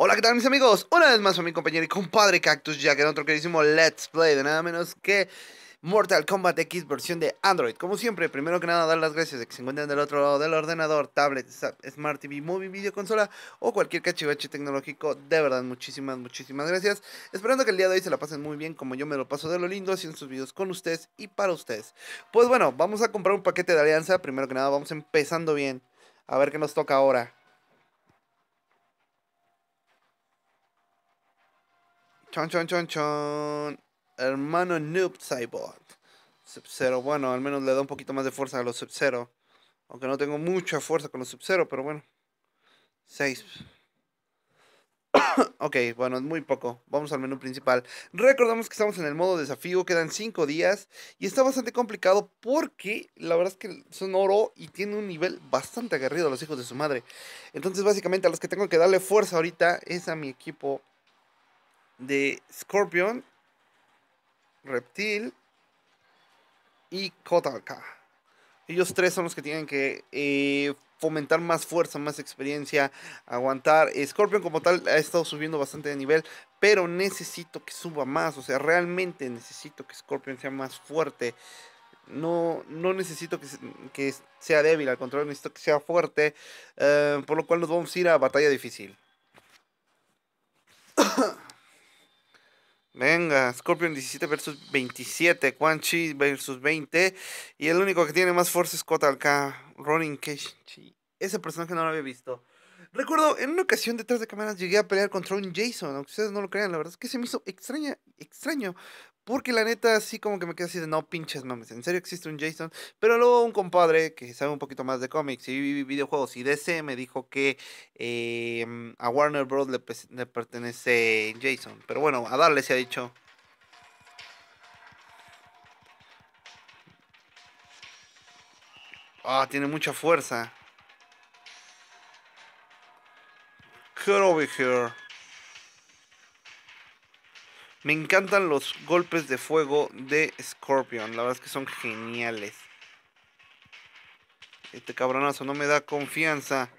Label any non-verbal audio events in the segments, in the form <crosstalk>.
Hola, ¿qué tal mis amigos? Una vez más a mi compañero y compadre Cactus Jack en otro queridísimo Let's Play de nada menos que Mortal Kombat X versión de Android. Como siempre, primero que nada dar las gracias de que se encuentren del otro lado del ordenador, tablet, Smart TV, móvil, videoconsola o cualquier cachivache tecnológico. De verdad, muchísimas, muchísimas gracias. Esperando que el día de hoy se la pasen muy bien como yo me lo paso de lo lindo haciendo sus videos con ustedes y para ustedes. Pues bueno, vamos a comprar un paquete de alianza. Primero que nada, vamos empezando bien. A ver qué nos toca ahora. Chon, chon, chon, chon. Hermano Noob Cyborg. sub bueno, al menos le da un poquito más de fuerza a los sub 0, Aunque no tengo mucha fuerza con los sub 0, pero bueno. 6. <coughs> ok, bueno, es muy poco. Vamos al menú principal. Recordamos que estamos en el modo desafío, quedan 5 días y está bastante complicado porque la verdad es que son oro y tiene un nivel bastante aguerrido a los hijos de su madre. Entonces, básicamente a los que tengo que darle fuerza ahorita es a mi equipo de Scorpion, Reptil y Kotaka. Ellos tres son los que tienen que eh, fomentar más fuerza, más experiencia, aguantar. Scorpion como tal ha estado subiendo bastante de nivel, pero necesito que suba más. O sea, realmente necesito que Scorpion sea más fuerte. No, no necesito que, sea débil, al contrario, necesito que sea fuerte. Eh, por lo cual nos vamos a ir a batalla difícil. <coughs> Venga, Scorpion 17 versus 27, Quan Chi versus 20. Y el único que tiene más fuerza es Kotal Ronin Kenshin. Ese personaje no lo había visto. Recuerdo, en una ocasión detrás de cámaras llegué a pelear contra un Jason, aunque ustedes no lo crean, la verdad es que se me hizo extraña, extraño. Porque la neta, así como que me queda así de no pinches mames, ¿en serio existe un Jason? Pero luego un compadre que sabe un poquito más de cómics y videojuegos y DC me dijo que em, a Warner Bros. Le, pertenece Jason. Pero bueno, a darle se ha dicho. Ah, tiene mucha fuerza. Get over here. Me encantan los golpes de fuego de Scorpion. La verdad es que son geniales. Este cabronazo no me da confianza.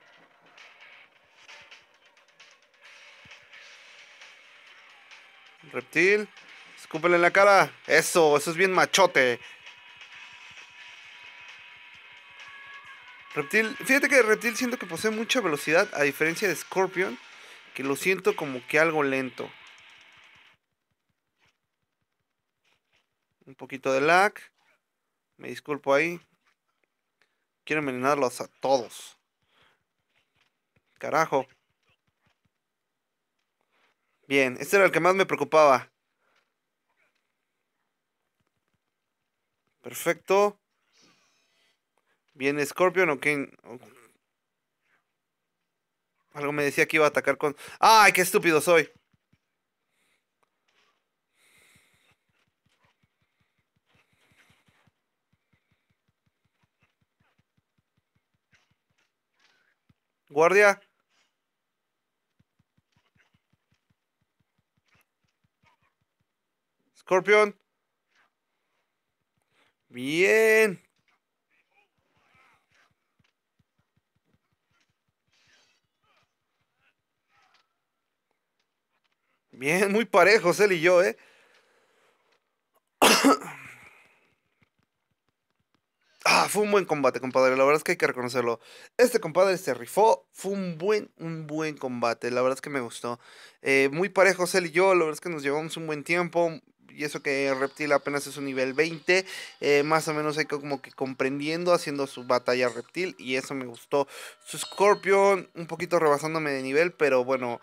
Reptil. Escúpele en la cara. Eso, eso es bien machote. Reptil. Fíjate que Reptil siento que posee mucha velocidad. A diferencia de Scorpion. Que lo siento como que algo lento. Un poquito de lag. Me disculpo ahí. Quiero envenenarlos a todos. Carajo. Bien, este era el que más me preocupaba. Perfecto. Bien Scorpion o quién. Algo me decía que iba a atacar con... ¡Ay, qué estúpido soy! Guardia. Scorpion. Bien. Bien, muy parejos él y yo, ¿eh? Ah, fue un buen combate, compadre. La verdad es que hay que reconocerlo. Este compadre se rifó. Fue un buen, un buen combate. La verdad es que me gustó. Eh, muy parejos él y yo. La verdad es que nos llevamos un buen tiempo. Y eso que Reptil apenas es un nivel 20. Eh, más o menos hay que como que comprendiendo, haciendo su batalla Reptil. Y eso me gustó. Su Scorpion, un poquito rebasándome de nivel. Pero bueno,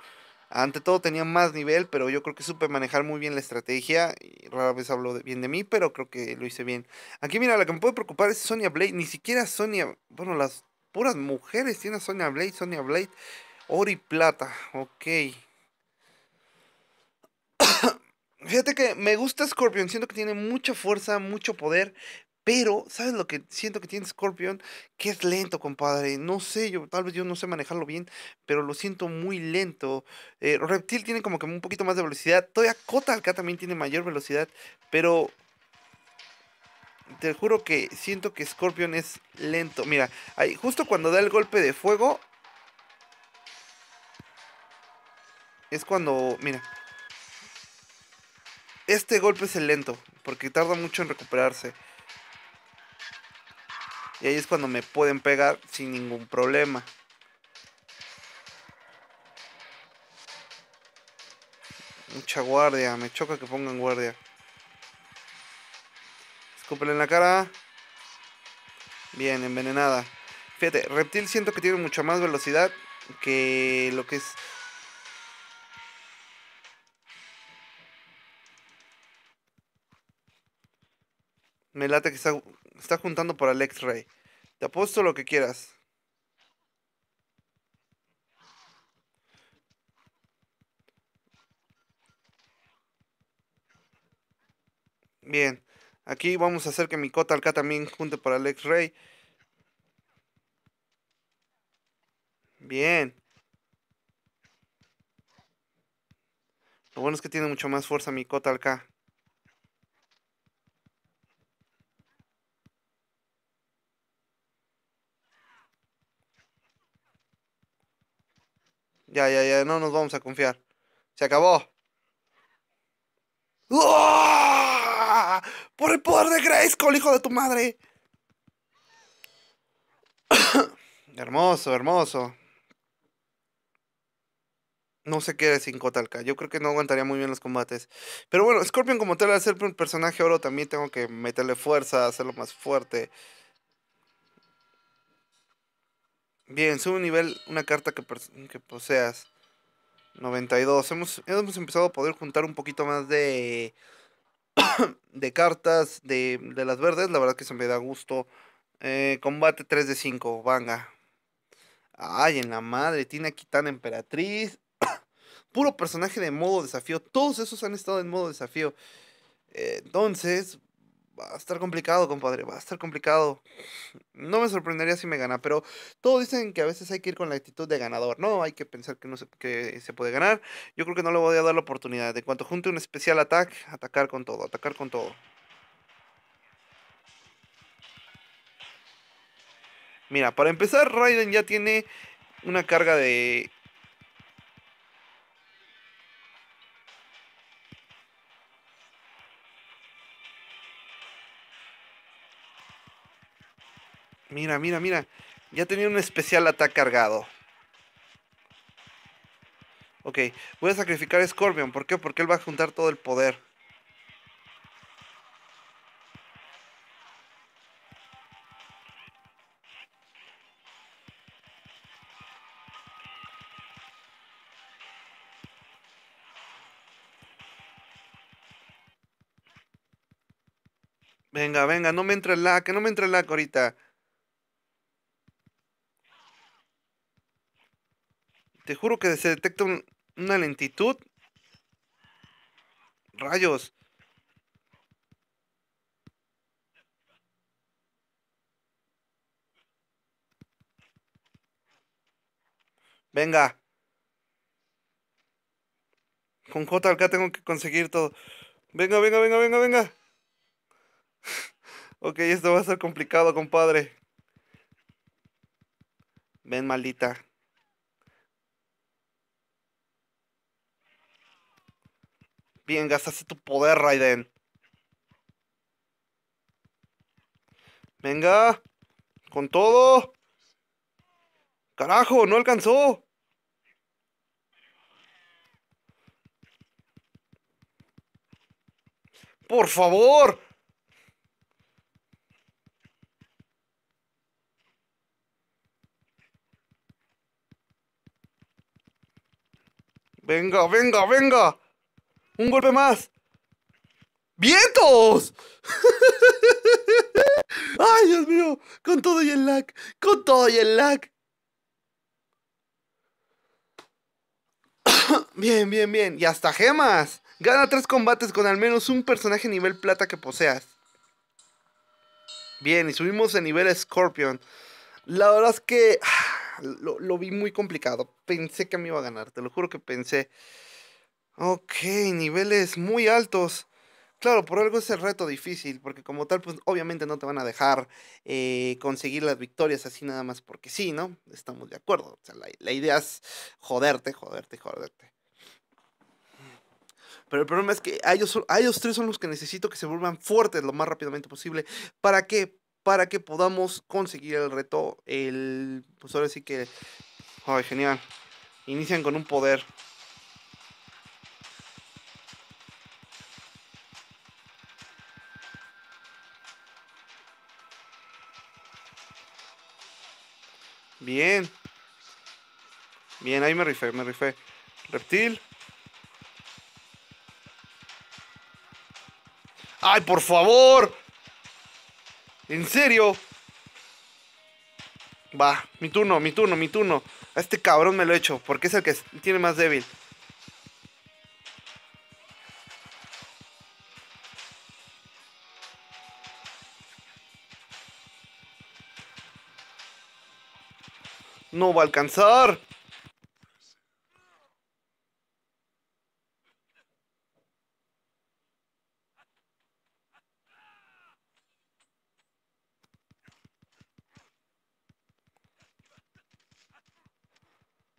ante todo tenía más nivel, pero yo creo que supe manejar muy bien la estrategia. Y rara vez hablo bien de mí, pero creo que lo hice bien. Aquí mira, la que me puede preocupar es Sonia Blade. Ni siquiera Sonia, bueno, las puras mujeres tienen a Sonia Blade, Sonia Blade, oro y plata. Ok. <coughs> Fíjate que me gusta Scorpion, siento que tiene mucha fuerza, mucho poder, pero, ¿sabes lo que siento que tiene Scorpion? Que es lento, compadre. No sé, yo tal vez yo no sé manejarlo bien, pero lo siento muy lento. Eh, Reptil tiene como que un poquito más de velocidad. Todavía Kotal también tiene mayor velocidad, pero te juro que siento que Scorpion es lento. Mira, ahí, justo cuando da el golpe de fuego. Es cuando. Mira. Este golpe es el lento. Porque tarda mucho en recuperarse. Y ahí es cuando me pueden pegar sin ningún problema. Mucha guardia, me choca que pongan guardia. Escúpele en la cara. Bien, envenenada. Fíjate, reptil siento que tiene mucha más velocidad que lo que es Me late que está, juntando para x Ray. Te apuesto lo que quieras. Bien. Aquí vamos a hacer que mi cota acá también junte para X Ray. Bien. Lo bueno es que tiene mucho más fuerza mi cota acá. Ya, ya, ya, no nos vamos a confiar. Se acabó. ¡Por el poder de Grayskull, hijo de tu madre! <coughs> hermoso, hermoso. No sé qué quede sin Kotalka. Yo creo que no aguantaría muy bien los combates. Pero bueno, Scorpion como tal, al ser un personaje oro, también tengo que meterle fuerza, hacerlo más fuerte. Bien, sube un nivel una carta que, que poseas. 92. Hemos, hemos empezado a poder juntar un poquito más de, <coughs> de cartas de, de las verdes. La verdad que se me da gusto. Eh, combate 3 de 5, vanga. Ay, en la madre. Tiene aquí tan Emperatriz. <coughs> Puro personaje de modo desafío. Todos esos han estado en modo desafío. Eh, entonces, va a estar complicado, compadre, va a estar complicado. No me sorprendería si me gana, pero todos dicen que a veces hay que ir con la actitud de ganador, ¿no? Hay que pensar que, no se, se puede ganar. Yo creo que no le voy a dar la oportunidad. De cuanto junte un especial ataque, atacar con todo, atacar con todo. Mira, para empezar, Raiden ya tiene una carga de Mira, mira, mira. Ya tenía un especial ataque cargado. Ok, voy a sacrificar a Scorpion. ¿Por qué? Porque él va a juntar todo el poder. Venga, venga, no me entre el lag, que no me entre el lag ahorita. Te juro que se detecta una lentitud. Rayos. Venga. Con J acá tengo que conseguir todo. Venga, venga, venga, venga, venga. <laughs> ok, esto va a ser complicado, compadre. Ven, maldita. Bien, gastaste tu poder, Raiden. Venga. Con todo. Carajo, no alcanzó. Por favor. Venga, venga, venga. Un golpe más. ¡Vientos! <laughs> ¡Ay, Dios mío! Con todo y el lag. Con todo y el lag. <coughs> bien, bien, bien. Y hasta gemas. Gana tres combates con al menos un personaje nivel plata que poseas. Bien, y subimos de nivel Scorpion. La verdad es que <sighs> lo, lo vi muy complicado. Pensé que me iba a ganar, te lo juro que pensé. Ok, niveles muy altos. Claro, por algo es el reto difícil, porque como tal, pues obviamente no te van a dejar eh, conseguir las victorias así nada más porque sí, ¿no? Estamos de acuerdo. O sea, la, idea es joderte, joderte, joderte. Pero el problema es que a ellos, ellos tres son los que necesito que se vuelvan fuertes lo más rápidamente posible. ¿Para qué? Para que podamos conseguir el reto. El. Pues ahora sí que. Ay, genial. Inician con un poder. Bien. Bien, ahí me rifé, me rifé. Reptil. ¡Ay, por favor! ¿En serio? Va, mi turno, mi turno, mi turno. A este cabrón me lo he hecho, porque es el que tiene más débil. No va a alcanzar.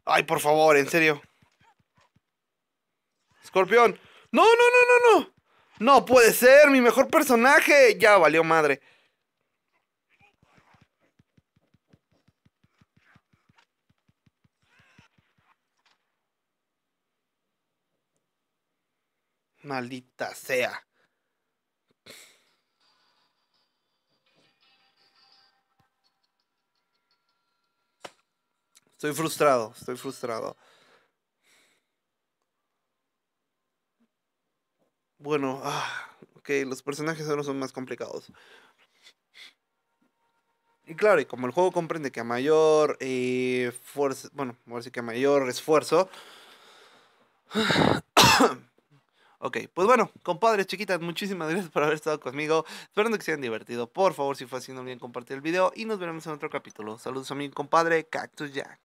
Ay, por favor, en serio. Escorpión. No, no, no, no, no. No puede ser, mi mejor personaje. Ya valió madre. Maldita sea. Estoy frustrado, estoy frustrado. Bueno, ah, ok, los personajes ahora son más complicados. Y claro, y como el juego comprende que a mayor eh, fuerza, bueno, a que a mayor esfuerzo, Ok, pues bueno, compadres, chiquitas, muchísimas gracias por haber estado conmigo. Esperando que se hayan divertido. Por favor, si fue así, no olviden compartir el video y nos veremos en otro capítulo. Saludos a mi compadre Cactus Jack.